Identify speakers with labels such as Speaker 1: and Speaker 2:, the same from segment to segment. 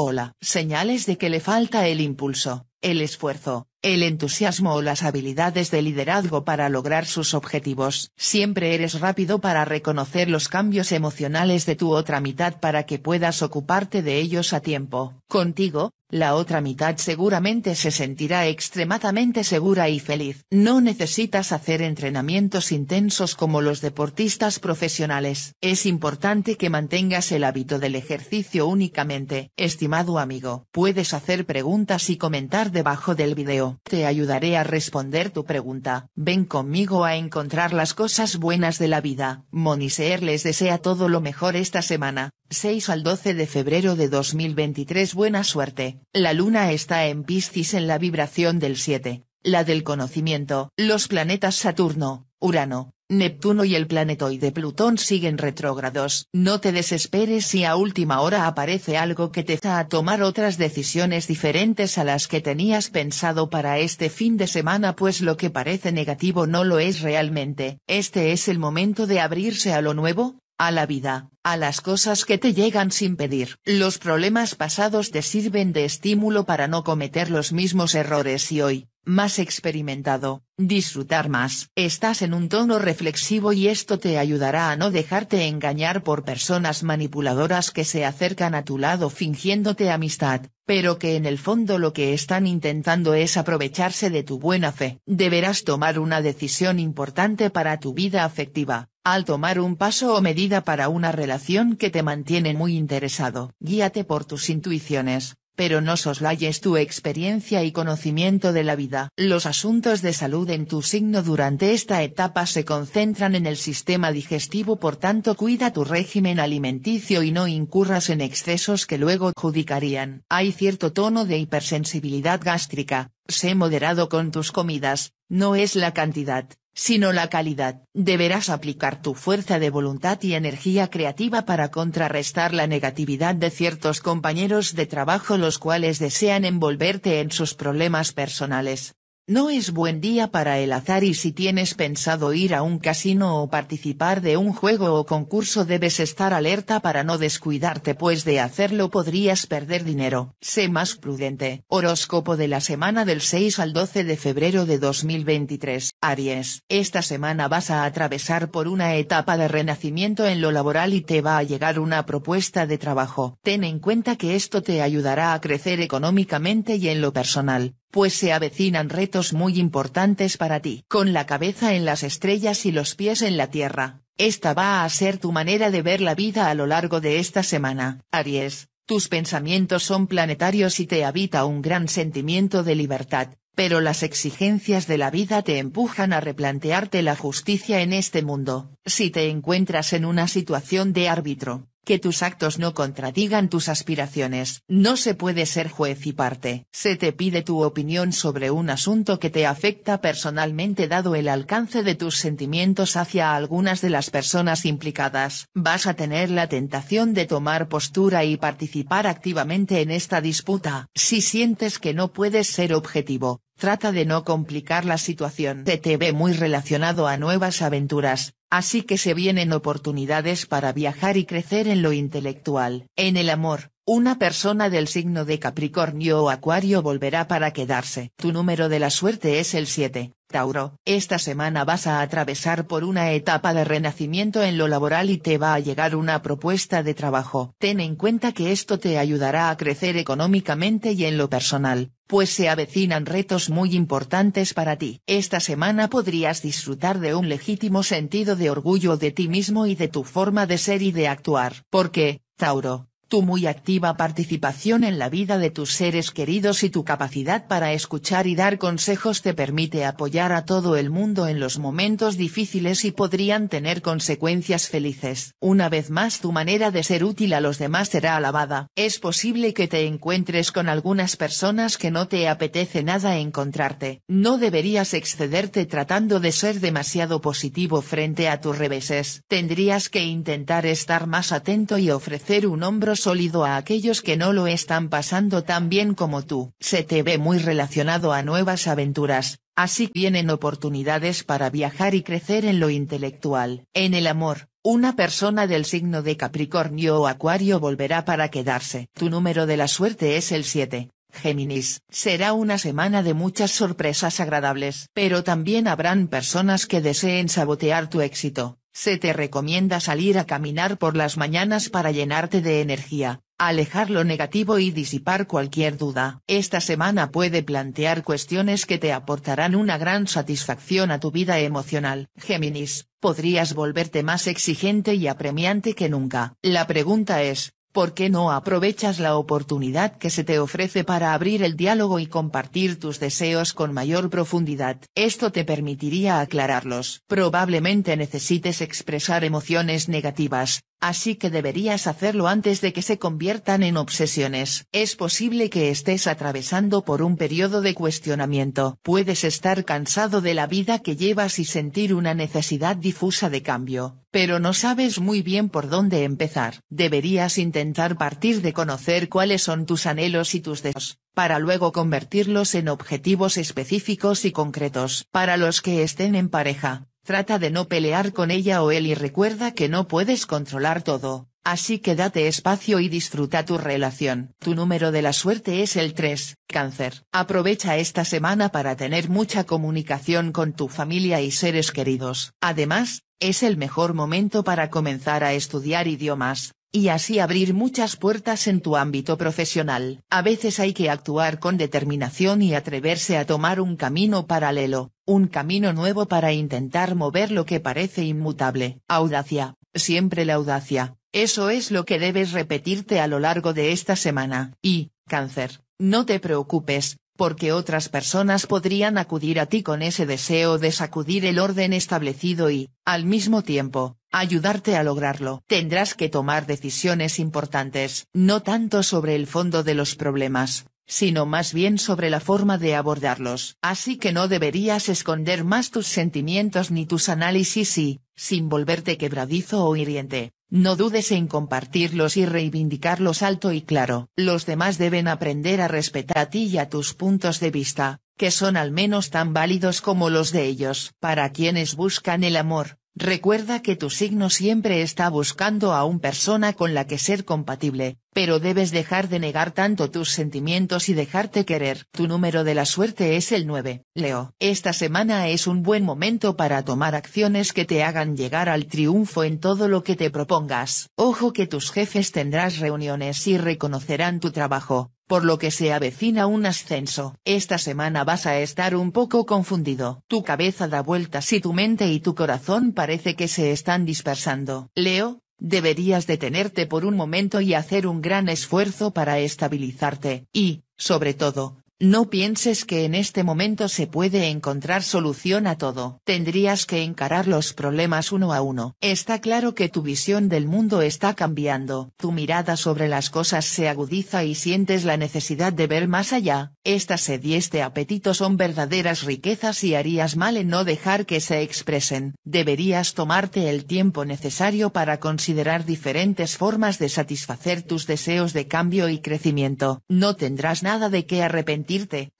Speaker 1: Hola. Señales de que le falta el impulso, el esfuerzo, el entusiasmo o las habilidades de liderazgo para lograr sus objetivos. Siempre eres rápido para reconocer los cambios emocionales de tu otra mitad para que puedas ocuparte de ellos a tiempo. Contigo, la otra mitad seguramente se sentirá extremadamente segura y feliz. No necesitas hacer entrenamientos intensos como los deportistas profesionales. Es importante que mantengas el hábito del ejercicio únicamente. Estimado amigo, puedes hacer preguntas y comentar debajo del video. Te ayudaré a responder tu pregunta. Ven conmigo a encontrar las cosas buenas de la vida. Moniseer les desea todo lo mejor esta semana. 6 al 12 de febrero de 2023 Buena suerte, la luna está en Piscis en la vibración del 7, la del conocimiento. Los planetas Saturno, Urano, Neptuno y el planetoide Plutón siguen retrógrados. No te desesperes si a última hora aparece algo que te da a tomar otras decisiones diferentes a las que tenías pensado para este fin de semana pues lo que parece negativo no lo es realmente. Este es el momento de abrirse a lo nuevo, a la vida, a las cosas que te llegan sin pedir. Los problemas pasados te sirven de estímulo para no cometer los mismos errores y hoy, más experimentado, disfrutar más. Estás en un tono reflexivo y esto te ayudará a no dejarte engañar por personas manipuladoras que se acercan a tu lado fingiéndote amistad, pero que en el fondo lo que están intentando es aprovecharse de tu buena fe. Deberás tomar una decisión importante para tu vida afectiva al tomar un paso o medida para una relación que te mantiene muy interesado. Guíate por tus intuiciones, pero no soslayes tu experiencia y conocimiento de la vida. Los asuntos de salud en tu signo durante esta etapa se concentran en el sistema digestivo por tanto cuida tu régimen alimenticio y no incurras en excesos que luego adjudicarían. Hay cierto tono de hipersensibilidad gástrica, sé moderado con tus comidas, no es la cantidad, sino la calidad. Deberás aplicar tu fuerza de voluntad y energía creativa para contrarrestar la negatividad de ciertos compañeros de trabajo los cuales desean envolverte en sus problemas personales. No es buen día para el azar y si tienes pensado ir a un casino o participar de un juego o concurso debes estar alerta para no descuidarte pues de hacerlo podrías perder dinero. Sé más prudente. Horóscopo de la semana del 6 al 12 de febrero de 2023. Aries. Esta semana vas a atravesar por una etapa de renacimiento en lo laboral y te va a llegar una propuesta de trabajo. Ten en cuenta que esto te ayudará a crecer económicamente y en lo personal pues se avecinan retos muy importantes para ti. Con la cabeza en las estrellas y los pies en la tierra, esta va a ser tu manera de ver la vida a lo largo de esta semana. Aries, tus pensamientos son planetarios y te habita un gran sentimiento de libertad, pero las exigencias de la vida te empujan a replantearte la justicia en este mundo. Si te encuentras en una situación de árbitro, que tus actos no contradigan tus aspiraciones. No se puede ser juez y parte. Se te pide tu opinión sobre un asunto que te afecta personalmente dado el alcance de tus sentimientos hacia algunas de las personas implicadas. Vas a tener la tentación de tomar postura y participar activamente en esta disputa. Si sientes que no puedes ser objetivo, Trata de no complicar la situación. Se te ve muy relacionado a nuevas aventuras, Así que se vienen oportunidades para viajar y crecer en lo intelectual, en el amor, una persona del signo de Capricornio o Acuario volverá para quedarse. Tu número de la suerte es el 7. Tauro, esta semana vas a atravesar por una etapa de renacimiento en lo laboral y te va a llegar una propuesta de trabajo. Ten en cuenta que esto te ayudará a crecer económicamente y en lo personal, pues se avecinan retos muy importantes para ti. Esta semana podrías disfrutar de un legítimo sentido de orgullo de ti mismo y de tu forma de ser y de actuar. Porque, Tauro, tu muy activa participación en la vida de tus seres queridos y tu capacidad para escuchar y dar consejos te permite apoyar a todo el mundo en los momentos difíciles y podrían tener consecuencias felices. Una vez más tu manera de ser útil a los demás será alabada. Es posible que te encuentres con algunas personas que no te apetece nada encontrarte. No deberías excederte tratando de ser demasiado positivo frente a tus reveses. Tendrías que intentar estar más atento y ofrecer un hombro sólido a aquellos que no lo están pasando tan bien como tú. Se te ve muy relacionado a nuevas aventuras, así vienen oportunidades para viajar y crecer en lo intelectual. En el amor, una persona del signo de Capricornio o Acuario volverá para quedarse. Tu número de la suerte es el 7. Géminis, será una semana de muchas sorpresas agradables, pero también habrán personas que deseen sabotear tu éxito, se te recomienda salir a caminar por las mañanas para llenarte de energía, alejar lo negativo y disipar cualquier duda. Esta semana puede plantear cuestiones que te aportarán una gran satisfacción a tu vida emocional. Géminis, podrías volverte más exigente y apremiante que nunca. La pregunta es, ¿Por qué no aprovechas la oportunidad que se te ofrece para abrir el diálogo y compartir tus deseos con mayor profundidad? Esto te permitiría aclararlos. Probablemente necesites expresar emociones negativas, Así que deberías hacerlo antes de que se conviertan en obsesiones. Es posible que estés atravesando por un periodo de cuestionamiento. Puedes estar cansado de la vida que llevas y sentir una necesidad difusa de cambio, pero no sabes muy bien por dónde empezar. Deberías intentar partir de conocer cuáles son tus anhelos y tus deseos, para luego convertirlos en objetivos específicos y concretos. Para los que estén en pareja, Trata de no pelear con ella o él y recuerda que no puedes controlar todo, así que date espacio y disfruta tu relación. Tu número de la suerte es el 3, cáncer. Aprovecha esta semana para tener mucha comunicación con tu familia y seres queridos. Además, es el mejor momento para comenzar a estudiar idiomas, y así abrir muchas puertas en tu ámbito profesional. A veces hay que actuar con determinación y atreverse a tomar un camino paralelo, un camino nuevo para intentar mover lo que parece inmutable. Audacia, siempre la audacia, eso es lo que debes repetirte a lo largo de esta semana. Y, cáncer, no te preocupes, porque otras personas podrían acudir a ti con ese deseo de sacudir el orden establecido y, al mismo tiempo, ayudarte a lograrlo. Tendrás que tomar decisiones importantes, no tanto sobre el fondo de los problemas, sino más bien sobre la forma de abordarlos. Así que no deberías esconder más tus sentimientos ni tus análisis y, sin volverte quebradizo o hiriente, no dudes en compartirlos y reivindicarlos alto y claro. Los demás deben aprender a respetar a ti y a tus puntos de vista, que son al menos tan válidos como los de ellos. Para quienes buscan el amor, Recuerda que tu signo siempre está buscando a un persona con la que ser compatible, pero debes dejar de negar tanto tus sentimientos y dejarte querer. Tu número de la suerte es el 9, Leo. Esta semana es un buen momento para tomar acciones que te hagan llegar al triunfo en todo lo que te propongas. Ojo que tus jefes tendrás reuniones y reconocerán tu trabajo, por lo que se avecina un ascenso. Esta semana vas a estar un poco confundido. Tu cabeza da vueltas y tu mente y tu corazón parece que se están dispersando. Leo, Deberías detenerte por un momento y hacer un gran esfuerzo para estabilizarte, y, sobre todo, no pienses que en este momento se puede encontrar solución a todo. Tendrías que encarar los problemas uno a uno. Está claro que tu visión del mundo está cambiando. Tu mirada sobre las cosas se agudiza y sientes la necesidad de ver más allá. Esta sed y este apetito son verdaderas riquezas y harías mal en no dejar que se expresen. Deberías tomarte el tiempo necesario para considerar diferentes formas de satisfacer tus deseos de cambio y crecimiento. No tendrás nada de qué arrepentir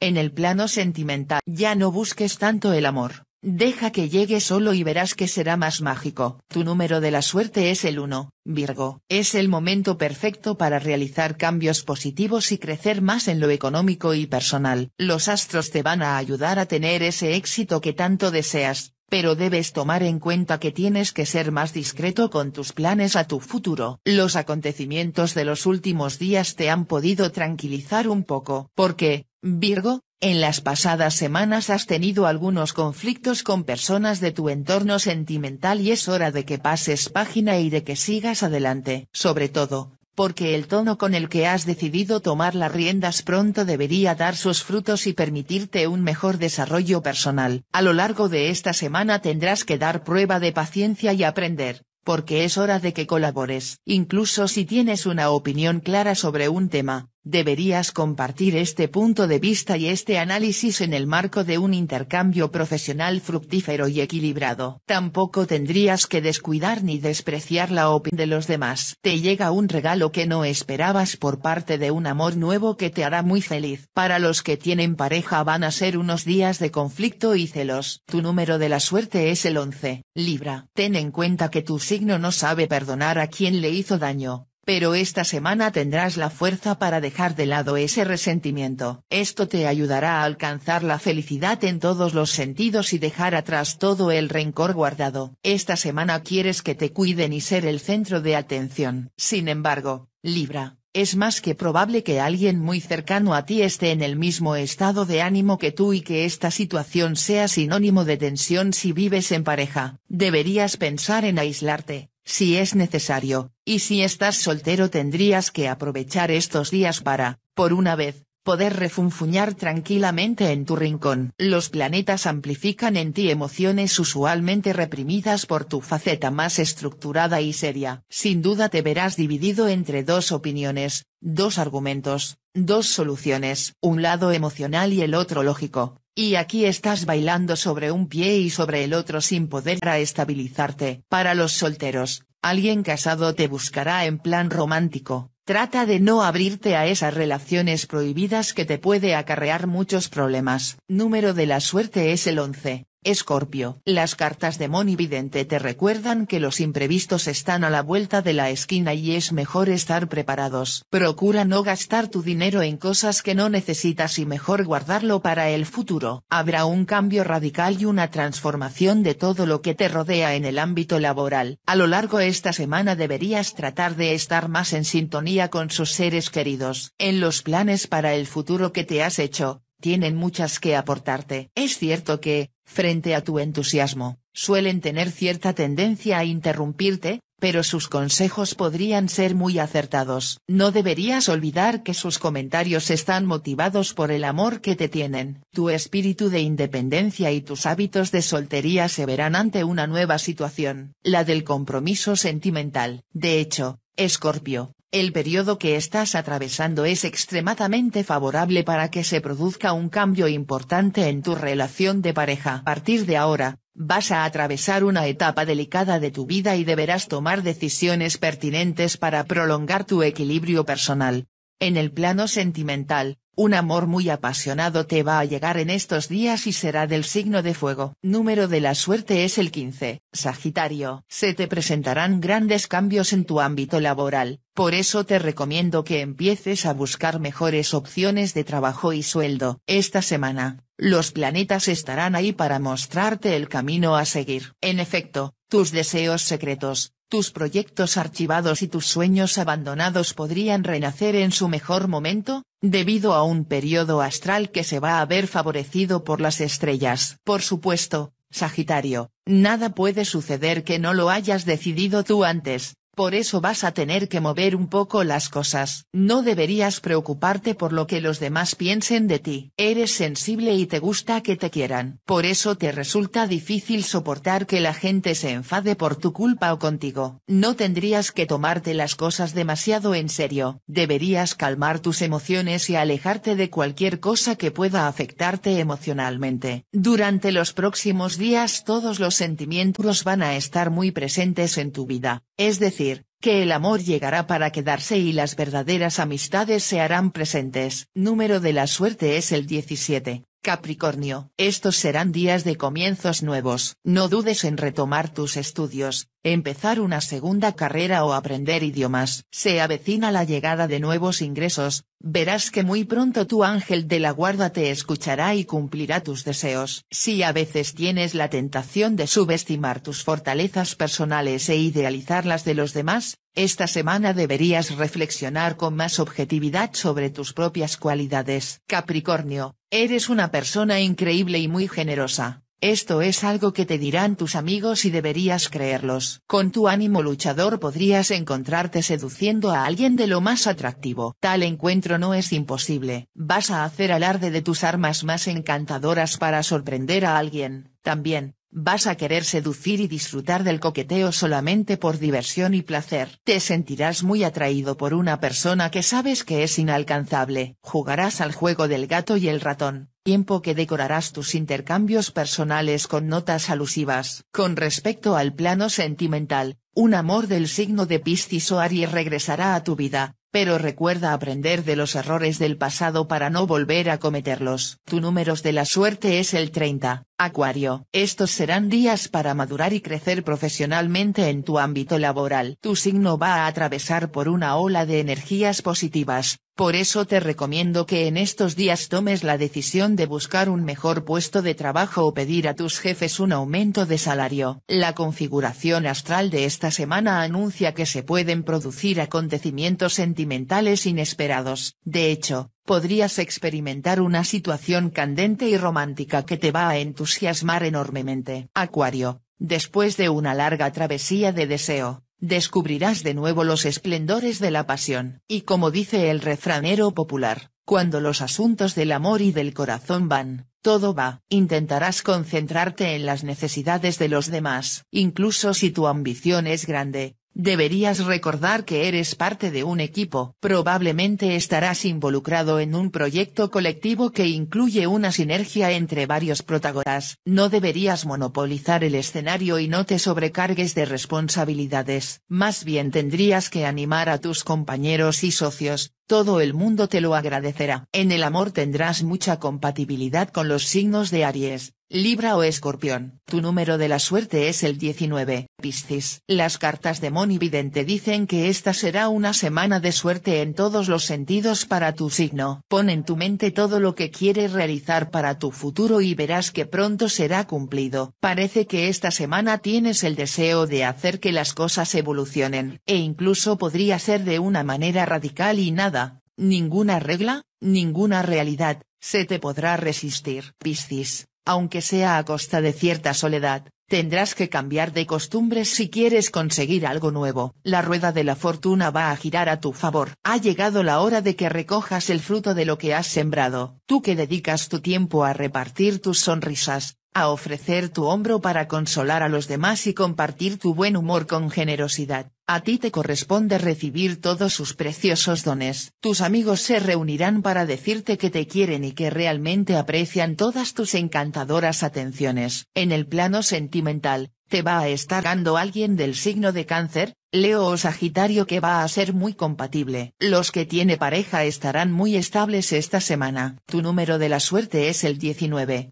Speaker 1: en el plano sentimental. Ya no busques tanto el amor, deja que llegue solo y verás que será más mágico. Tu número de la suerte es el 1, Virgo. Es el momento perfecto para realizar cambios positivos y crecer más en lo económico y personal. Los astros te van a ayudar a tener ese éxito que tanto deseas pero debes tomar en cuenta que tienes que ser más discreto con tus planes a tu futuro. Los acontecimientos de los últimos días te han podido tranquilizar un poco, porque, Virgo, en las pasadas semanas has tenido algunos conflictos con personas de tu entorno sentimental y es hora de que pases página y de que sigas adelante. Sobre todo, porque el tono con el que has decidido tomar las riendas pronto debería dar sus frutos y permitirte un mejor desarrollo personal. A lo largo de esta semana tendrás que dar prueba de paciencia y aprender, porque es hora de que colabores. Incluso si tienes una opinión clara sobre un tema, Deberías compartir este punto de vista y este análisis en el marco de un intercambio profesional fructífero y equilibrado. Tampoco tendrías que descuidar ni despreciar la opinión de los demás. Te llega un regalo que no esperabas por parte de un amor nuevo que te hará muy feliz. Para los que tienen pareja van a ser unos días de conflicto y celos. Tu número de la suerte es el 11, Libra. Ten en cuenta que tu signo no sabe perdonar a quien le hizo daño pero esta semana tendrás la fuerza para dejar de lado ese resentimiento. Esto te ayudará a alcanzar la felicidad en todos los sentidos y dejar atrás todo el rencor guardado. Esta semana quieres que te cuiden y ser el centro de atención. Sin embargo, Libra, es más que probable que alguien muy cercano a ti esté en el mismo estado de ánimo que tú y que esta situación sea sinónimo de tensión si vives en pareja. Deberías pensar en aislarte, si es necesario, y si estás soltero tendrías que aprovechar estos días para, por una vez, poder refunfuñar tranquilamente en tu rincón. Los planetas amplifican en ti emociones usualmente reprimidas por tu faceta más estructurada y seria. Sin duda te verás dividido entre dos opiniones, dos argumentos, dos soluciones, un lado emocional y el otro lógico, y aquí estás bailando sobre un pie y sobre el otro sin poder estabilizarte. Para los solteros, alguien casado te buscará en plan romántico. Trata de no abrirte a esas relaciones prohibidas que te puede acarrear muchos problemas. Número de la suerte es el 11. Escorpio, las cartas de Monividente Vidente te recuerdan que los imprevistos están a la vuelta de la esquina y es mejor estar preparados. Procura no gastar tu dinero en cosas que no necesitas y mejor guardarlo para el futuro. Habrá un cambio radical y una transformación de todo lo que te rodea en el ámbito laboral. A lo largo de esta semana deberías tratar de estar más en sintonía con sus seres queridos. En los planes para el futuro que te has hecho, tienen muchas que aportarte. Es cierto que, frente a tu entusiasmo, suelen tener cierta tendencia a interrumpirte, pero sus consejos podrían ser muy acertados. No deberías olvidar que sus comentarios están motivados por el amor que te tienen. Tu espíritu de independencia y tus hábitos de soltería se verán ante una nueva situación, la del compromiso sentimental. De hecho, Escorpio, el periodo que estás atravesando es extremadamente favorable para que se produzca un cambio importante en tu relación de pareja. A partir de ahora, vas a atravesar una etapa delicada de tu vida y deberás tomar decisiones pertinentes para prolongar tu equilibrio personal. En el plano sentimental, un amor muy apasionado te va a llegar en estos días y será del signo de fuego. Número de la suerte es el 15, Sagitario. Se te presentarán grandes cambios en tu ámbito laboral, por eso te recomiendo que empieces a buscar mejores opciones de trabajo y sueldo. Esta semana, los planetas estarán ahí para mostrarte el camino a seguir. En efecto, tus deseos secretos, tus proyectos archivados y tus sueños abandonados podrían renacer en su mejor momento, debido a un periodo astral que se va a ver favorecido por las estrellas. Por supuesto, Sagitario, nada puede suceder que no lo hayas decidido tú antes, por eso vas a tener que mover un poco las cosas. No deberías preocuparte por lo que los demás piensen de ti. Eres sensible y te gusta que te quieran. Por eso te resulta difícil soportar que la gente se enfade por tu culpa o contigo. No tendrías que tomarte las cosas demasiado en serio. Deberías calmar tus emociones y alejarte de cualquier cosa que pueda afectarte emocionalmente. Durante los próximos días todos los sentimientos van a estar muy presentes en tu vida. Es decir, que el amor llegará para quedarse y las verdaderas amistades se harán presentes. Número de la suerte es el 17. Capricornio, estos serán días de comienzos nuevos. No dudes en retomar tus estudios, empezar una segunda carrera o aprender idiomas. Se avecina la llegada de nuevos ingresos, verás que muy pronto tu ángel de la guarda te escuchará y cumplirá tus deseos. Si a veces tienes la tentación de subestimar tus fortalezas personales e idealizar las de los demás, esta semana deberías reflexionar con más objetividad sobre tus propias cualidades. Capricornio, eres una persona increíble y muy generosa. Esto es algo que te dirán tus amigos y deberías creerlos. Con tu ánimo luchador podrías encontrarte seduciendo a alguien de lo más atractivo. Tal encuentro no es imposible. Vas a hacer alarde de tus armas más encantadoras para sorprender a alguien. También, Vas a querer seducir y disfrutar del coqueteo solamente por diversión y placer. Te sentirás muy atraído por una persona que sabes que es inalcanzable. Jugarás al juego del gato y el ratón, tiempo que decorarás tus intercambios personales con notas alusivas. Con respecto al plano sentimental, un amor del signo de Piscis o Aries regresará a tu vida, pero recuerda aprender de los errores del pasado para no volver a cometerlos. Tu números de la suerte es el 30, Acuario. Estos serán días para madurar y crecer profesionalmente en tu ámbito laboral. Tu signo va a atravesar por una ola de energías positivas, por eso te recomiendo que en estos días tomes la decisión de buscar un mejor puesto de trabajo o pedir a tus jefes un aumento de salario. La configuración astral de esta semana anuncia que se pueden producir acontecimientos sentimentales inesperados. De hecho, podrías experimentar una situación candente y romántica que te va a entusiasmar enormemente. Acuario, después de una larga travesía de deseo, descubrirás de nuevo los esplendores de la pasión. Y como dice el refranero popular, cuando los asuntos del amor y del corazón van, todo va. Intentarás concentrarte en las necesidades de los demás. Incluso si tu ambición es grande, Deberías recordar que eres parte de un equipo, probablemente estarás involucrado en un proyecto colectivo que incluye una sinergia entre varios protagonistas, no deberías monopolizar el escenario y no te sobrecargues de responsabilidades, más bien tendrías que animar a tus compañeros y socios, todo el mundo te lo agradecerá. En el amor tendrás mucha compatibilidad con los signos de Aries, Libra o Escorpión, tu número de la suerte es el 19. Piscis, las cartas de Moni Vidente dicen que esta será una semana de suerte en todos los sentidos para tu signo. Pon en tu mente todo lo que quieres realizar para tu futuro y verás que pronto será cumplido. Parece que esta semana tienes el deseo de hacer que las cosas evolucionen, e incluso podría ser de una manera radical y nada, ninguna regla, ninguna realidad, se te podrá resistir. Piscis, aunque sea a costa de cierta soledad, tendrás que cambiar de costumbres si quieres conseguir algo nuevo. La rueda de la fortuna va a girar a tu favor. Ha llegado la hora de que recojas el fruto de lo que has sembrado. Tú que dedicas tu tiempo a repartir tus sonrisas, a ofrecer tu hombro para consolar a los demás y compartir tu buen humor con generosidad. A ti te corresponde recibir todos sus preciosos dones. Tus amigos se reunirán para decirte que te quieren y que realmente aprecian todas tus encantadoras atenciones. En el plano sentimental, te va a estar dando alguien del signo de cáncer, Leo o Sagitario que va a ser muy compatible. Los que tiene pareja estarán muy estables esta semana. Tu número de la suerte es el 19.